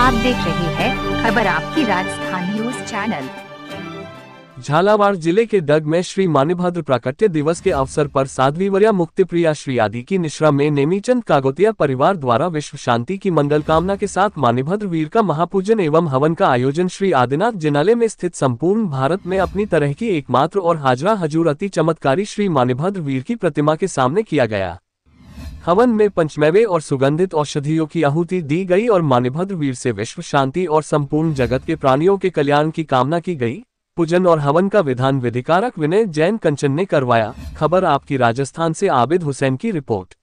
आप देख रहे हैं खबर आपकी राजस्थान न्यूज चैनल झालावाड़ जिले के डग में श्री मानिभद्र प्राकट्य दिवस के अवसर पर साध्वी वर्या मुक्ति प्रिया श्री आदि की निश्रा में नेमीचंद कागोतिया परिवार द्वारा विश्व शांति की मंगल कामना के साथ मानिभद्र वीर का महापूजन एवं हवन का आयोजन श्री आदिनाथ जिनालय में स्थित संपूर्ण भारत में अपनी तरह की एकमात्र और हाजरा हजूर अति चमत्कारी श्री मानिभद्र वीर की प्रतिमा के सामने किया गया हवन में पंचमेवे और सुगंधित औषधियों की आहुति दी गई और मानभद्र वीर से विश्व शांति और संपूर्ण जगत के प्राणियों के कल्याण की कामना की गई पूजन और हवन का विधान विधिकारक विनय जैन कंचन ने करवाया खबर आपकी राजस्थान से आबिद हुसैन की रिपोर्ट